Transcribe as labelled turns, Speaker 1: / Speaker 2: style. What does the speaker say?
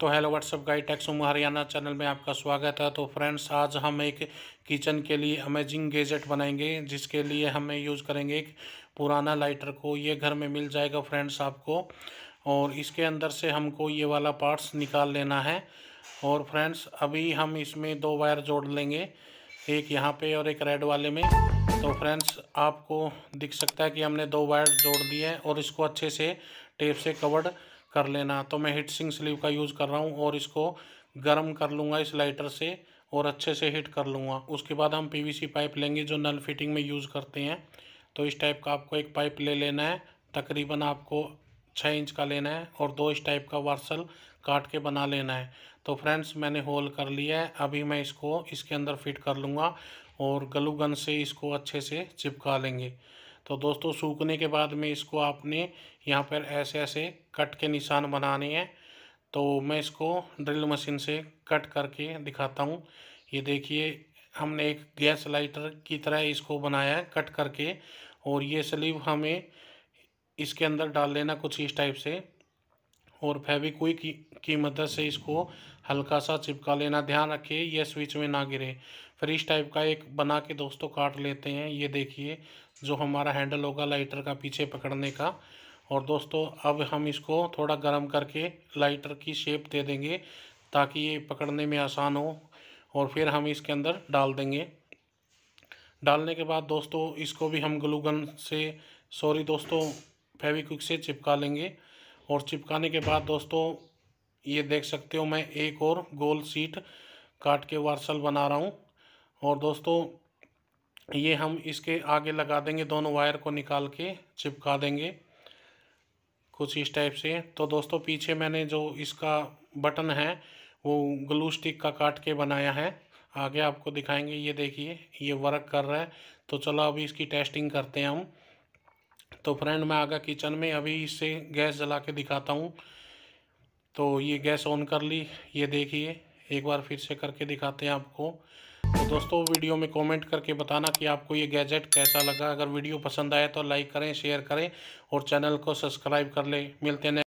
Speaker 1: तो hello what's up guy टेक्स um Haryana channel में आपका स्वागत है तो फ्रेंड्स आज हम एक किचन के लिए अमेजिंग गैजेट बनाएंगे जिसके लिए हमें यूज़ करेंगे एक पुराना लाइटर को ये घर में मिल जाएगा फ्रेंड्स आपको और इसके अंदर से हमको ये वाला पार्ट्स निकाल लेना है और फ्रेंड्स अभी हम इसमें दो वायर जोड़ लेंगे एक यहाँ पर और एक रेड वाले में तो फ्रेंड्स आपको दिख सकता है कि हमने दो वायर जोड़ दिए और इसको अच्छे से टेप से कवर्ड कर लेना तो मैं हीट सिंग स्लीव का यूज़ कर रहा हूँ और इसको गर्म कर लूँगा इस लाइटर से और अच्छे से हीट कर लूँगा उसके बाद हम पीवीसी पाइप लेंगे जो नल फिटिंग में यूज़ करते हैं तो इस टाइप का आपको एक पाइप ले लेना है तकरीबन आपको छः इंच का लेना है और दो इस टाइप का वार्सल काट के बना लेना है तो फ्रेंड्स मैंने होल कर लिया है अभी मैं इसको इसके अंदर फिट कर लूँगा और गलू गन से इसको अच्छे से चिपका लेंगे तो दोस्तों सूखने के बाद में इसको आपने यहाँ पर ऐसे ऐसे कट के निशान बनाने हैं तो मैं इसको ड्रिल मशीन से कट करके दिखाता हूँ ये देखिए हमने एक गैस लाइटर की तरह इसको बनाया है कट करके और ये स्लीव हमें इसके अंदर डाल लेना कुछ इस टाइप से और फेविकुई की मदद से इसको हल्का सा चिपका लेना ध्यान रखिए यह स्विच में ना गिरे फ्रिज टाइप का एक बना के दोस्तों काट लेते हैं ये देखिए जो हमारा हैंडल होगा लाइटर का पीछे पकड़ने का और दोस्तों अब हम इसको थोड़ा गर्म करके लाइटर की शेप दे देंगे ताकि ये पकड़ने में आसान हो और फिर हम इसके अंदर डाल देंगे डालने के बाद दोस्तों इसको भी हम ग्लूगन से सॉरी दोस्तों फेविक्विक से चिपका लेंगे और चिपकाने के बाद दोस्तों ये देख सकते हो मैं एक और गोल सीट काट के वार्सल बना रहा हूँ और दोस्तों ये हम इसके आगे लगा देंगे दोनों वायर को निकाल के चिपका देंगे कुछ इस टाइप से तो दोस्तों पीछे मैंने जो इसका बटन है वो ग्लू स्टिक का काट के बनाया है आगे आपको दिखाएंगे ये देखिए ये वर्क कर रहा है तो चलो अभी इसकी टेस्टिंग करते हैं हम तो फ्रेंड मैं आगे किचन में अभी इससे गैस जला के दिखाता हूँ तो ये गैस ऑन कर ली ये देखिए एक बार फिर से करके दिखाते हैं आपको तो दोस्तों वीडियो में कमेंट करके बताना कि आपको ये गैजेट कैसा लगा अगर वीडियो पसंद आया तो लाइक करें शेयर करें और चैनल को सब्सक्राइब कर लें मिलते हैं